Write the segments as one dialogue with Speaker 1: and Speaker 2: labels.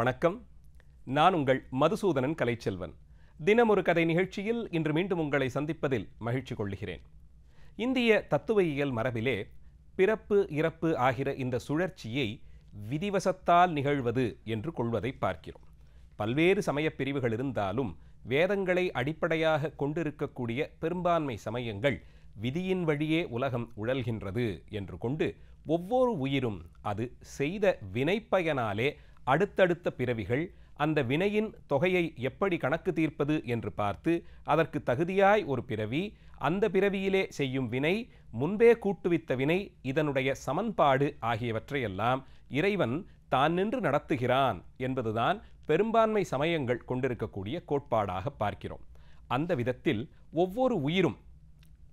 Speaker 1: வணக்கம் நான் உங்கள் மதுசூதனன் கலைச்செல்வன் தினம் ஒரு கதை நிகழ்ச்சியில் இன்று மீண்டும் உங்களை சந்திப்பதில் மகிழ்ச்சி கொள்கிறேன் இந்திய தத்துவயியல் மரபிலே பிறப்பு இறப்பு ஆகிற இந்த சுழற்சியை விதிவசத்தால் நிகழ்வது என்று கொள்வதை பார்க்கிறோம் பல்வேறு சமய பிரிவுகள் இருந்தாலும் வேதங்களை அடிப்படையாக கொண்டிருக்கக்கூடிய பெரும்பான்மை சமயங்கள் விதியின் வழியே உலகம் உழல்கின்றது என்று கொண்டு ஒவ்வொரு உயிரும் அது செய்த வினைப்பயனாலே அடுத்தடுத்த பிறவிகள் அந்த வினையின் தொகையை எப்படி கணக்கு தீர்ப்பது என்று பார்த்து அதற்கு தகுதியாய் ஒரு பிறவி அந்த பிறவியிலே செய்யும் வினை முன்பே கூட்டுவித்த வினை இதனுடைய சமன்பாடு ஆகியவற்றையெல்லாம் இறைவன் தான் நின்று நடத்துகிறான் என்பதுதான் பெரும்பான்மை சமயங்கள் கொண்டிருக்கக்கூடிய கோட்பாடாக பார்க்கிறோம் அந்த விதத்தில் ஒவ்வொரு உயிரும்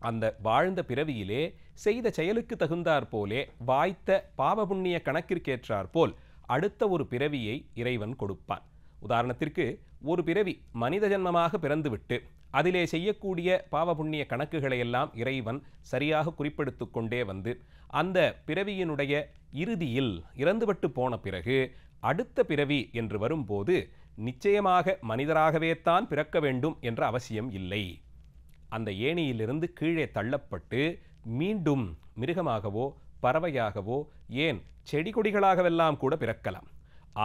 Speaker 1: அந்த வாழ்ந்த பிறவியிலே செய்த செயலுக்கு தகுந்தாற்போலே வாய்த்த பாவபுண்ணிய கணக்கிற்கேற்றாற்போல் போல் அடுத்த ஒரு பிறவியை இறைவன் கொடுப்பான் உதாரணத்திற்கு ஒரு பிறவி மனித ஜென்மமாக பிறந்துவிட்டு அதிலே செய்யக்கூடிய பாவ புண்ணிய கணக்குகளை எல்லாம் இறைவன் சரியாக குறிப்பிடுத்து கொண்டே வந்து அந்த பிறவியினுடைய இறுதியில் இறந்துவிட்டு போன பிறகு அடுத்த பிறவி என்று வரும்போது நிச்சயமாக மனிதராகவே தான் பிறக்க வேண்டும் என்ற அவசியம் இல்லை அந்த ஏணியிலிருந்து கீழே தள்ளப்பட்டு மீண்டும் மிருகமாகவோ பறவையாகவோ ஏன் செடி கொடிகளாகவெல்லாம் கூட பிறக்கலாம்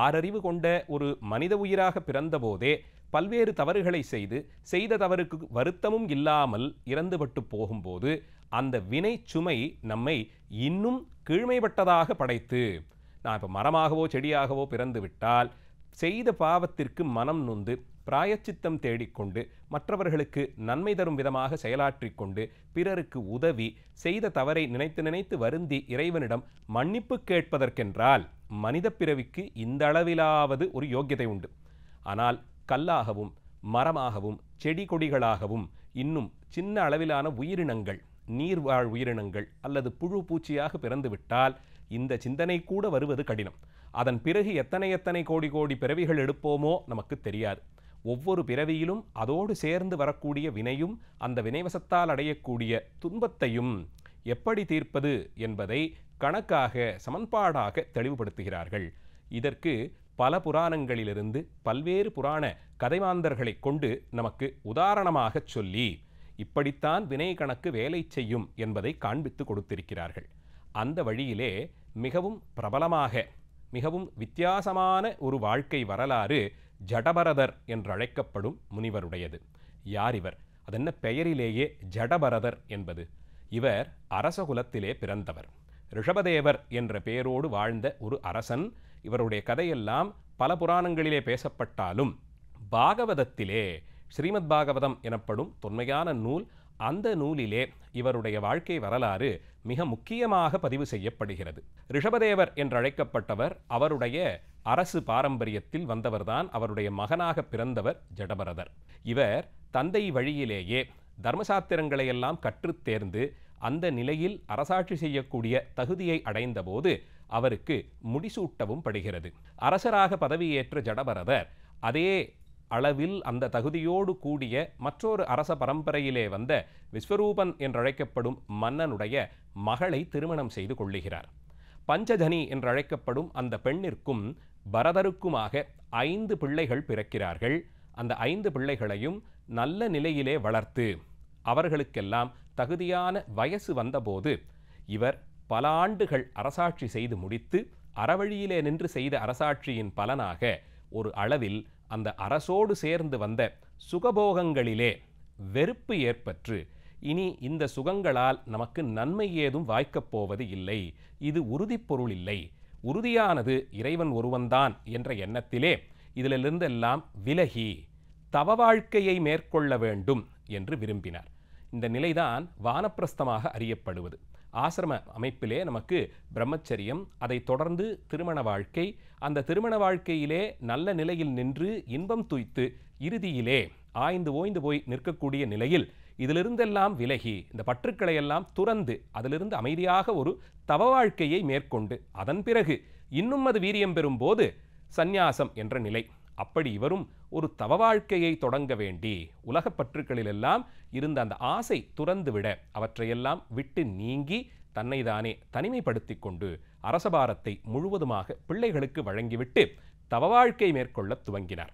Speaker 1: ஆறறிவு கொண்ட ஒரு மனித உயிராக பிறந்தபோதே பல்வேறு தவறுகளை செய்து செய்த தவறுக்கு வருத்தமும் இல்லாமல் இறந்துபட்டு போகும்போது அந்த வினை சுமை நம்மை இன்னும் கீழ்மைப்பட்டதாக படைத்து நான் இப்போ மரமாகவோ செடியாகவோ பிறந்து விட்டால் செய்த பாவத்திற்கு மனம் நொந்து பிராயச்சித்தம் தேடிக்கொண்டு மற்றவர்களுக்கு நன்மை தரும் விதமாக செயலாற்றிக் கொண்டு பிறருக்கு உதவி செய்த தவறை நினைத்து நினைத்து வருந்தி இறைவனிடம் மன்னிப்பு கேட்பதற்கென்றால் மனித பிறவிக்கு இந்த அளவிலாவது ஒரு யோக்கியதை உண்டு ஆனால் கல்லாகவும் மரமாகவும் செடி கொடிகளாகவும் இன்னும் சின்ன அளவிலான உயிரினங்கள் நீர்வாழ் உயிரினங்கள் அல்லது புழு பூச்சியாக பிறந்துவிட்டால் இந்த சிந்தனை கூட வருவது கடினம் அதன் பிறகு எத்தனை எத்தனை கோடி கோடி பிறவிகள் எடுப்போமோ நமக்கு தெரியாது ஒவ்வொரு பிறவியிலும் அதோடு சேர்ந்து வரக்கூடிய வினையும் அந்த வினைவசத்தால் அடையக்கூடிய துன்பத்தையும் எப்படி தீர்ப்பது என்பதை கணக்காக சமன்பாடாக தெளிவுபடுத்துகிறார்கள் இதற்கு பல புராணங்களிலிருந்து பல்வேறு புராண கதைமாந்தர்களை கொண்டு நமக்கு உதாரணமாகச் சொல்லி இப்படித்தான் வினை கணக்கு வேலை செய்யும் என்பதை காண்பித்து கொடுத்திருக்கிறார்கள் அந்த வழியிலே மிகவும் பிரபலமாக மிகவும் வித்தியாசமான ஒரு வாழ்க்கை வரலாறு ஜடபரதர் என்றழைக்கப்படும் முனிவருடையது யார் இவர் அதென்ன பெயரிலேயே ஜடபரதர் என்பது இவர் அரச குலத்திலே பிறந்தவர் ரிஷபதேவர் என்ற பெயரோடு வாழ்ந்த ஒரு அரசன் இவருடைய கதையெல்லாம் பல புராணங்களிலே பேசப்பட்டாலும் பாகவதத்திலே ஸ்ரீமத் பாகவதம் எனப்படும் தொன்மையான நூல் அந்த நூலிலே இவருடைய வாழ்க்கை வரலாறு மிக முக்கியமாக பதிவு செய்யப்படுகிறது ரிஷபதேவர் என்றழைக்கப்பட்டவர் அவருடைய அரசு பாரம்பரியத்தில் வந்தவர்தான் அவருடைய மகனாக பிறந்தவர் ஜடபரதர் இவர் தந்தை வழியிலேயே தர்மசாத்திரங்களையெல்லாம் கற்றுத் தேர்ந்து அந்த நிலையில் அரசாட்சி செய்யக்கூடிய தகுதியை அடைந்தபோது அவருக்கு முடிசூட்டவும் படுகிறது அரசராக பதவியேற்ற ஜடபரதர் அதே அளவில் அந்த தகுதியோடு கூடிய மற்றொரு அரச பரம்பரையிலே வந்த விஸ்வரூபன் என்றழைக்கப்படும் மன்னனுடைய மகளை திருமணம் செய்து கொள்ளுகிறார் பஞ்சதனி என்றழைக்கப்படும் அந்த பெண்ணிற்கும் பரதருக்குமாக ஐந்து பிள்ளைகள் பிறக்கிறார்கள் அந்த ஐந்து பிள்ளைகளையும் நல்ல நிலையிலே வளர்த்து அவர்களுக்கெல்லாம் தகுதியான வயசு வந்தபோது இவர் பல ஆண்டுகள் அரசாட்சி செய்து முடித்து அறவழியிலே நின்று செய்த அரசாட்சியின் பலனாக ஒரு அளவில் அந்த அரசோடு சேர்ந்து வந்த சுகபோகங்களிலே வெறுப்பு ஏற்பற்று இனி இந்த சுகங்களால் நமக்கு நன்மை ஏதும் வாய்க்கப் போவது இல்லை இது உறுதிப்பொருள் இல்லை உறுதியானது இறைவன் ஒருவன்தான் என்ற எண்ணத்திலே இதிலிருந்தெல்லாம் விலகி தவ வாழ்க்கையை மேற்கொள்ள வேண்டும் என்று விரும்பினார் இந்த நிலைதான் வானப்பிரஸ்தமாக அறியப்படுவது ஆசிரம அமைப்பிலே நமக்கு பிரம்மச்சரியம் அதை தொடர்ந்து திருமண வாழ்க்கை அந்த திருமண வாழ்க்கையிலே நல்ல நிலையில் நின்று இன்பம் துய்த்து இறுதியிலே ஆய்ந்து ஓய்ந்து போய் நிற்கக்கூடிய நிலையில் இதிலிருந்தெல்லாம் விலகி இந்த பற்றுக்களை எல்லாம் துறந்து அதிலிருந்து அமைதியாக ஒரு தவ வாழ்க்கையை மேற்கொண்டு அதன் பிறகு இன்னும் அது வீரியம் பெறும்போது சந்நியாசம் என்ற நிலை அப்படி இவரும் ஒரு தவ வாழ்க்கையை தொடங்க வேண்டி உலகப் பற்றுக்களிலெல்லாம் இருந்த அந்த ஆசை துறந்துவிட அவற்றையெல்லாம் விட்டு நீங்கி தன்னை தானே தனிமைப்படுத்தி கொண்டு அரசபாரத்தை முழுவதுமாக பிள்ளைகளுக்கு வழங்கிவிட்டு தவ வாழ்க்கை மேற்கொள்ள துவங்கினார்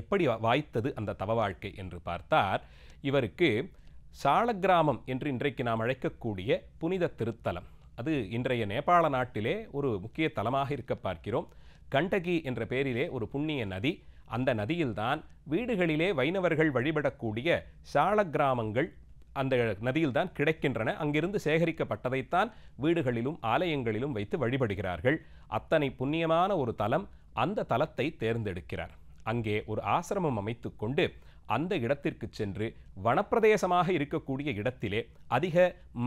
Speaker 1: எப்படி வாய்த்தது அந்த தவ வாழ்க்கை என்று பார்த்தார் இவருக்கு கிராமம் என்று இன்றைக்கு நாம் அழைக்கக்கூடிய புனித திருத்தலம் அது இன்றைய நேபாள நாட்டிலே ஒரு முக்கிய தலமாக இருக்க பார்க்கிறோம் கண்டகி என்ற பெயரிலே ஒரு புண்ணிய நதி அந்த நதியில்தான் வீடுகளிலே வைணவர்கள் வழிபடக்கூடிய சால கிராமங்கள் அந்த நதியில்தான் கிடைக்கின்றன அங்கிருந்து சேகரிக்கப்பட்டதைத்தான் வீடுகளிலும் ஆலயங்களிலும் வைத்து வழிபடுகிறார்கள் அத்தனை புண்ணியமான ஒரு தலம் அந்த தலத்தை தேர்ந்தெடுக்கிறார் அங்கே ஒரு ஆசிரமம் அமைத்து கொண்டு அந்த இடத்திற்கு சென்று வனப்பிரதேசமாக இருக்கக்கூடிய இடத்திலே அதிக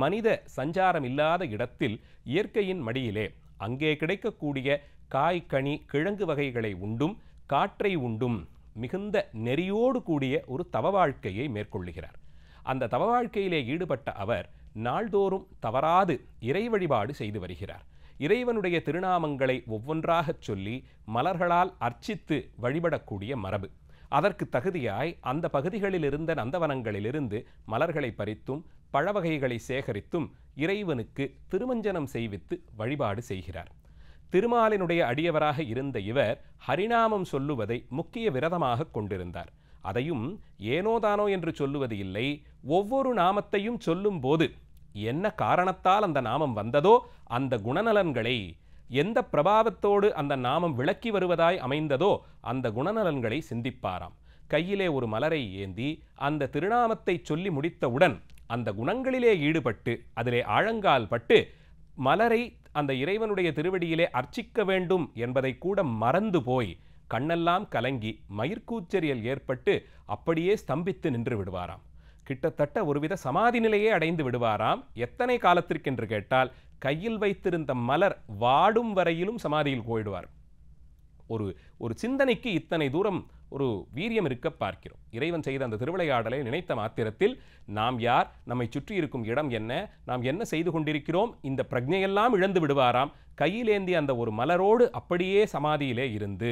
Speaker 1: மனித சஞ்சாரம் இல்லாத இடத்தில் இயற்கையின் மடியிலே அங்கே கிடைக்கக்கூடிய காய் கனி கிழங்கு வகைகளை உண்டும் காற்றை உண்டும் மிகுந்த நெறியோடு கூடிய ஒரு தவ வாழ்க்கையை மேற்கொள்ளுகிறார் அந்த தவ வாழ்க்கையிலே ஈடுபட்ட அவர் நாள்தோறும் தவறாது இறை வழிபாடு செய்து வருகிறார் இறைவனுடைய திருநாமங்களை ஒவ்வொன்றாகச் சொல்லி மலர்களால் அர்ச்சித்து வழிபடக்கூடிய மரபு அதற்கு தகுதியாய் அந்த பகுதிகளில் இருந்த நந்தவனங்களிலிருந்து மலர்களை பறித்தும் பழவகைகளை சேகரித்தும் இறைவனுக்கு திருமஞ்சனம் செய்வித்து வழிபாடு செய்கிறார் திருமாலினுடைய அடியவராக இருந்த இவர் ஹரிநாமம் சொல்லுவதை முக்கிய விரதமாக கொண்டிருந்தார் அதையும் ஏனோதானோ என்று சொல்லுவது இல்லை ஒவ்வொரு நாமத்தையும் சொல்லும்போது என்ன காரணத்தால் அந்த நாமம் வந்ததோ அந்த குணநலன்களை எந்த பிரபாவத்தோடு அந்த நாமம் விளக்கி வருவதாய் அமைந்ததோ அந்த குணநலன்களை சிந்திப்பாராம் கையிலே ஒரு மலரை ஏந்தி அந்த திருநாமத்தை சொல்லி முடித்தவுடன் அந்த குணங்களிலே ஈடுபட்டு அதிலே ஆழங்கால் பட்டு மலரை அந்த இறைவனுடைய திருவடியிலே அர்ச்சிக்க வேண்டும் என்பதை கூட மறந்து போய் கண்ணெல்லாம் கலங்கி மயிர்கூச்சரியல் ஏற்பட்டு அப்படியே ஸ்தம்பித்து நின்று விடுவாராம் கிட்டத்தட்ட ஒருவித சமாதி நிலையே அடைந்து விடுவாராம் எத்தனை காலத்திற்கென்று கேட்டால் கையில் வைத்திருந்த மலர் வாடும் வரையிலும் சமாதியில் போயிடுவார் ஒரு ஒரு சிந்தனைக்கு இத்தனை தூரம் ஒரு வீரியம் இருக்க பார்க்கிறோம் இறைவன் செய்த அந்த திருவிளையாடலை நினைத்த மாத்திரத்தில் நாம் யார் நம்மை சுற்றி இருக்கும் இடம் என்ன நாம் என்ன செய்து கொண்டிருக்கிறோம் இந்த பிரஜையெல்லாம் இழந்து விடுவாராம் கையிலேந்தி அந்த ஒரு மலரோடு அப்படியே சமாதியிலே இருந்து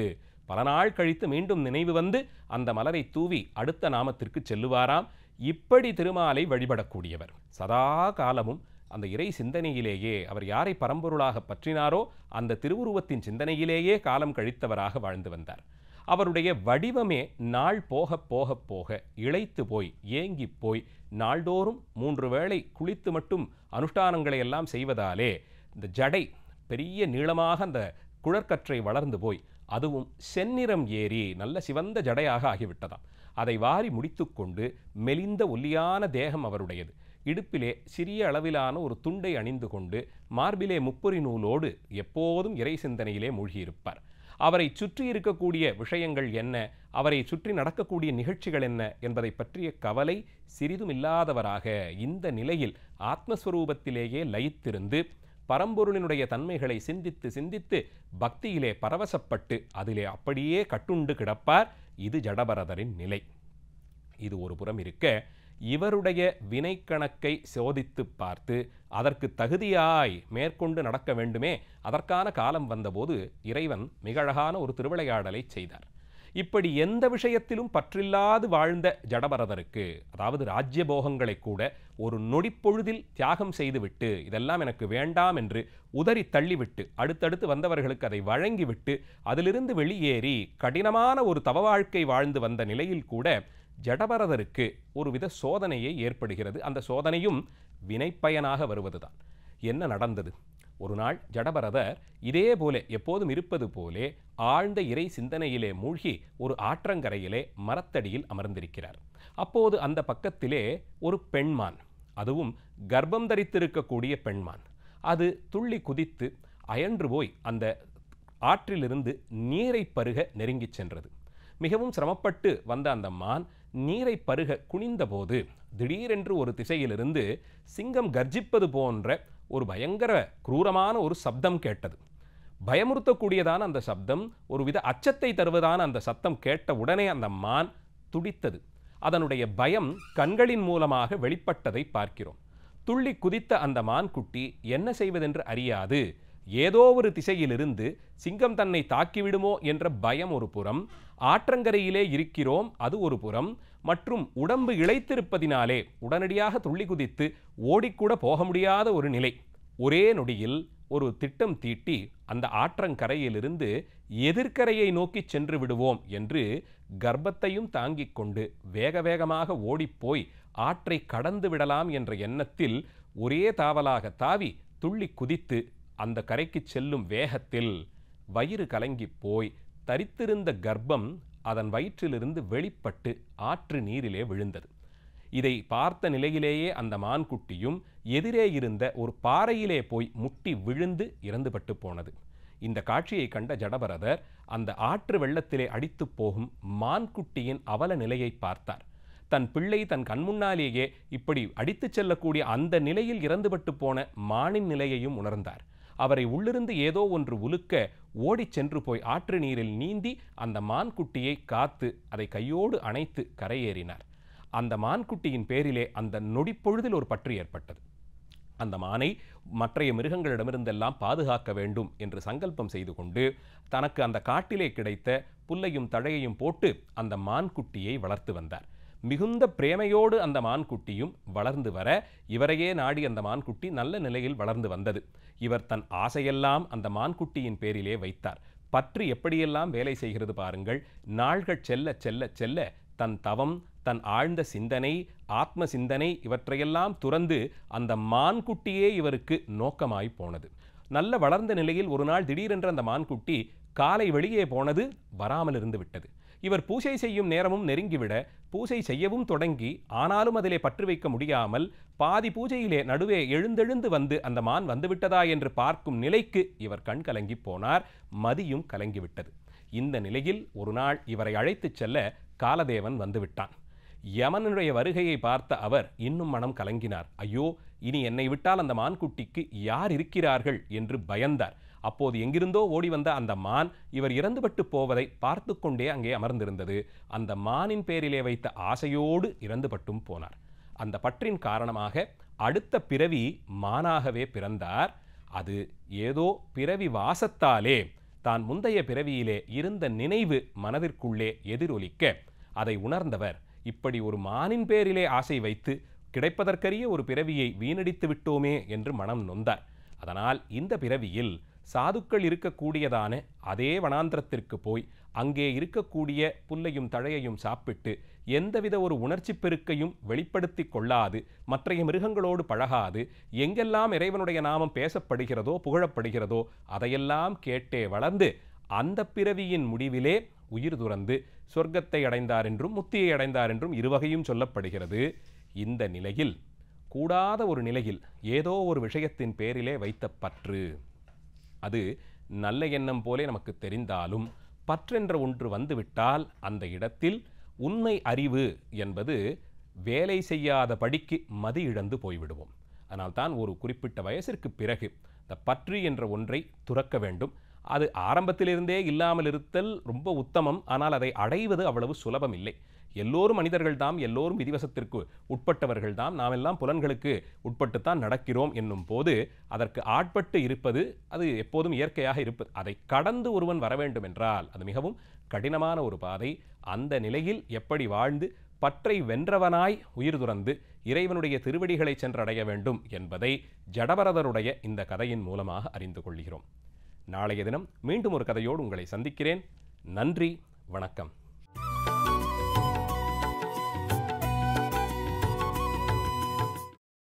Speaker 1: பல நாள் கழித்து மீண்டும் நினைவு வந்து அந்த மலரை தூவி அடுத்த நாமத்திற்கு செல்லுவாராம் இப்படி திருமாலை வழிபடக்கூடியவர் சதா காலமும் அந்த இறை சிந்தனையிலேயே அவர் யாரை பரம்பொருளாக பற்றினாரோ அந்த திருவுருவத்தின் சிந்தனையிலேயே காலம் கழித்தவராக வாழ்ந்து வந்தார் அவருடைய வடிவமே நாள் போக போக போக இழைத்து போய் ஏங்கி போய் நாள்தோறும் மூன்று வேளை குளித்து மட்டும் அனுஷ்டானங்களை எல்லாம் செய்வதாலே இந்த ஜடை பெரிய நீளமாக அந்த குழற்கற்றை வளர்ந்து போய் அதுவும் செந்நிறம் ஏறி நல்ல சிவந்த ஜடையாக ஆகிவிட்டதாம் அதை வாரி முடித்துக்கொண்டு மெலிந்த ஒல்லியான தேகம் அவருடையது இடுப்பிலே சிறிய அளவிலான ஒரு துண்டை அணிந்து கொண்டு மார்பிலே முப்பொறி நூலோடு எப்போதும் இறை சிந்தனையிலே மூழ்கியிருப்பார் அவரை சுற்றி இருக்கக்கூடிய விஷயங்கள் என்ன அவரை சுற்றி நடக்கக்கூடிய நிகழ்ச்சிகள் என்ன என்பதை பற்றிய கவலை சிறிதும் இல்லாதவராக இந்த நிலையில் ஆத்மஸ்வரூபத்திலேயே லயித்திருந்து பரம்பொருளினுடைய தன்மைகளை சிந்தித்து சிந்தித்து பக்தியிலே பரவசப்பட்டு அதிலே அப்படியே கட்டுண்டு கிடப்பார் இது ஜடபரதரின் நிலை இது ஒரு புறம் இருக்க இவருடைய வினைக்கணக்கை சோதித்து பார்த்து அதற்கு தகுதியாய் மேற்கொண்டு நடக்க வேண்டுமே அதற்கான காலம் வந்தபோது இறைவன் மிக அழகான ஒரு திருவிளையாடலை செய்தார் இப்படி எந்த விஷயத்திலும் பற்றில்லாது வாழ்ந்த ஜடபரதருக்கு அதாவது ராஜ்ய போகங்களை கூட ஒரு நொடிப்பொழுதில் தியாகம் செய்துவிட்டு இதெல்லாம் எனக்கு வேண்டாம் என்று உதறி தள்ளிவிட்டு அடுத்தடுத்து வந்தவர்களுக்கு அதை வழங்கிவிட்டு அதிலிருந்து வெளியேறி கடினமான ஒரு தவ வாழ்க்கை வாழ்ந்து வந்த நிலையில் கூட ஜடபரதருக்கு ஒருவித சோதனையை ஏற்படுகிறது அந்த சோதனையும் வினைப்பயனாக வருவது தான் என்ன நடந்தது ஒரு நாள் ஜடபரதர் இதே போல எப்போதும் இருப்பது போலே ஆழ்ந்த இறை சிந்தனையிலே மூழ்கி ஒரு ஆற்றங்கரையிலே மரத்தடியில் அமர்ந்திருக்கிறார் அப்போது அந்த பக்கத்திலே ஒரு பெண்மான் அதுவும் கர்ப்பம் தரித்திருக்கக்கூடிய பெண்மான் அது துள்ளி குதித்து அயன்று போய் அந்த ஆற்றிலிருந்து நீரை பருக நெருங்கிச் சென்றது மிகவும் சிரமப்பட்டு வந்த அந்த மான் நீரை பருக குனிந்தபோது திடீரென்று ஒரு திசையிலிருந்து சிங்கம் கர்ஜிப்பது போன்ற ஒரு பயங்கர குரூரமான ஒரு சப்தம் கேட்டது பயமுறுத்தக்கூடியதான அந்த சப்தம் ஒருவித அச்சத்தை தருவதான அந்த சத்தம் கேட்ட உடனே அந்த மான் துடித்தது அதனுடைய பயம் கண்களின் மூலமாக வெளிப்பட்டதை பார்க்கிறோம் துள்ளி குதித்த அந்த மான்குட்டி என்ன செய்வதென்று அறியாது ஏதோ ஒரு திசையிலிருந்து சிங்கம் தன்னை தாக்கிவிடுமோ என்ற பயம் ஒரு புறம் ஆற்றங்கரையிலே இருக்கிறோம் அது ஒரு புறம் மற்றும் உடம்பு இழைத்திருப்பதினாலே உடனடியாக துள்ளி குதித்து ஓடிக்கூட போக முடியாத ஒரு நிலை ஒரே நொடியில் ஒரு திட்டம் தீட்டி அந்த ஆற்றங்கரையிலிருந்து எதிர்க்கரையை நோக்கி சென்று விடுவோம் என்று கர்ப்பத்தையும் தாங்கிக் கொண்டு வேக வேகமாக ஓடிப்போய் ஆற்றை கடந்து விடலாம் என்ற எண்ணத்தில் ஒரே தாவலாக தாவி துள்ளி குதித்து அந்த கரைக்கு செல்லும் வேகத்தில் வயிறு கலங்கி போய் தரித்திருந்த கர்ப்பம் அதன் வயிற்றிலிருந்து வெளிப்பட்டு ஆற்று நீரிலே விழுந்தது இதை பார்த்த நிலையிலேயே அந்த மான்குட்டியும் எதிரே இருந்த ஒரு பாறையிலே போய் முட்டி விழுந்து இறந்துபட்டு போனது இந்த காட்சியை கண்ட ஜடபரதர் அந்த ஆற்று வெள்ளத்திலே அடித்து போகும் மான்குட்டியின் அவல நிலையை பார்த்தார் தன் பிள்ளை தன் கண்முன்னாலேயே இப்படி அடித்துச் செல்லக்கூடிய அந்த நிலையில் இறந்துபட்டு போன மானின் நிலையையும் உணர்ந்தார் அவரை உள்ளிருந்து ஏதோ ஒன்று உலுக்க ஓடிச் சென்று போய் ஆற்று நீரில் நீந்தி அந்த மான்குட்டியை காத்து அதை கையோடு அணைத்து கரையேறினார் அந்த மான்குட்டியின் பேரிலே அந்த நொடிப்பொழுதில் ஒரு பற்று ஏற்பட்டது அந்த மானை மற்றைய மிருகங்களிடமிருந்தெல்லாம் பாதுகாக்க வேண்டும் என்று சங்கல்பம் செய்து கொண்டு தனக்கு அந்த காட்டிலே கிடைத்த புல்லையும் தழையையும் போட்டு அந்த மான்குட்டியை வளர்த்து வந்தார் மிகுந்த பிரேமையோடு அந்த மான்குட்டியும் வளர்ந்து வர இவரையே நாடி அந்த மான்குட்டி நல்ல நிலையில் வளர்ந்து வந்தது இவர் தன் ஆசையெல்லாம் அந்த மான்குட்டியின் பேரிலே வைத்தார் பற்று எப்படியெல்லாம் வேலை செய்கிறது பாருங்கள் நாள்கள் செல்ல செல்ல செல்ல தன் தவம் தன் ஆழ்ந்த சிந்தனை ஆத்ம சிந்தனை இவற்றையெல்லாம் துறந்து அந்த மான்குட்டியே இவருக்கு நோக்கமாய் போனது நல்ல வளர்ந்த நிலையில் ஒரு நாள் திடீரென்று அந்த மான்குட்டி காலை வெளியே போனது வராமல் இருந்து விட்டது இவர் பூசை செய்யும் நேரமும் நெருங்கிவிட பூசை செய்யவும் தொடங்கி ஆனாலும் அதிலே பற்று வைக்க முடியாமல் பாதி பூஜையிலே நடுவே எழுந்தெழுந்து வந்து அந்த மான் வந்துவிட்டதா என்று பார்க்கும் நிலைக்கு இவர் கண் கலங்கி போனார் மதியும் கலங்கிவிட்டது இந்த நிலையில் ஒரு நாள் இவரை அழைத்துச் செல்ல காலதேவன் வந்துவிட்டான் யமனுடைய வருகையை பார்த்த அவர் இன்னும் மனம் கலங்கினார் ஐயோ இனி என்னை விட்டால் அந்த மான்குட்டிக்கு யார் இருக்கிறார்கள் என்று பயந்தார் அப்போது எங்கிருந்தோ ஓடி வந்த அந்த மான் இவர் இறந்துபட்டு போவதை பார்த்து கொண்டே அங்கே அமர்ந்திருந்தது அந்த மானின் பேரிலே வைத்த ஆசையோடு இறந்துபட்டும் போனார் அந்த பற்றின் காரணமாக அடுத்த பிறவி மானாகவே பிறந்தார் அது ஏதோ பிறவி வாசத்தாலே தான் முந்தைய பிறவியிலே இருந்த நினைவு மனதிற்குள்ளே எதிரொலிக்க அதை உணர்ந்தவர் இப்படி ஒரு மானின் பேரிலே ஆசை வைத்து கிடைப்பதற்கரிய ஒரு பிறவியை வீணடித்து விட்டோமே என்று மனம் நொந்தார் அதனால் இந்த பிறவியில் சாதுக்கள் இருக்கக்கூடியதான அதே வனாந்திரத்திற்கு போய் அங்கே இருக்கக்கூடிய புல்லையும் தழையையும் சாப்பிட்டு எந்தவித ஒரு உணர்ச்சி பெருக்கையும் வெளிப்படுத்தி கொள்ளாது மற்றைய மிருகங்களோடு பழகாது எங்கெல்லாம் இறைவனுடைய நாமம் பேசப்படுகிறதோ புகழப்படுகிறதோ அதையெல்லாம் கேட்டே வளர்ந்து அந்த பிறவியின் முடிவிலே உயிர் துறந்து சொர்க்கத்தை அடைந்தார் என்றும் முத்தியை அடைந்தார் என்றும் இருவகையும் சொல்லப்படுகிறது இந்த நிலையில் கூடாத ஒரு நிலையில் ஏதோ ஒரு விஷயத்தின் பேரிலே வைத்த பற்று அது நல்ல எண்ணம் போலே நமக்கு தெரிந்தாலும் பற்றென்ற ஒன்று வந்துவிட்டால் அந்த இடத்தில் உண்மை அறிவு என்பது வேலை செய்யாத படிக்கு மதி இழந்து போய்விடுவோம் அதனால் தான் ஒரு குறிப்பிட்ட வயசிற்கு பிறகு இந்த பற்று என்ற ஒன்றை துறக்க வேண்டும் அது ஆரம்பத்திலிருந்தே இல்லாமல் இருத்தல் ரொம்ப உத்தமம் ஆனால் அதை அடைவது அவ்வளவு சுலபம் இல்லை எல்லோரும் மனிதர்கள் தாம் எல்லோரும் விதிவசத்திற்கு உட்பட்டவர்கள் தாம் நாம் எல்லாம் புலன்களுக்கு உட்பட்டுத்தான் நடக்கிறோம் என்னும் போது அதற்கு ஆட்பட்டு இருப்பது அது எப்போதும் இயற்கையாக இருப்பது அதை கடந்து ஒருவன் வர வேண்டும் என்றால் அது மிகவும் கடினமான ஒரு பாதை அந்த நிலையில் எப்படி வாழ்ந்து பற்றை வென்றவனாய் உயிர் துறந்து இறைவனுடைய திருவடிகளை சென்றடைய வேண்டும் என்பதை ஜடபரதருடைய இந்த கதையின் மூலமாக அறிந்து கொள்கிறோம் நாளைய தினம் மீண்டும் ஒரு கதையோடு உங்களை சந்திக்கிறேன் நன்றி வணக்கம்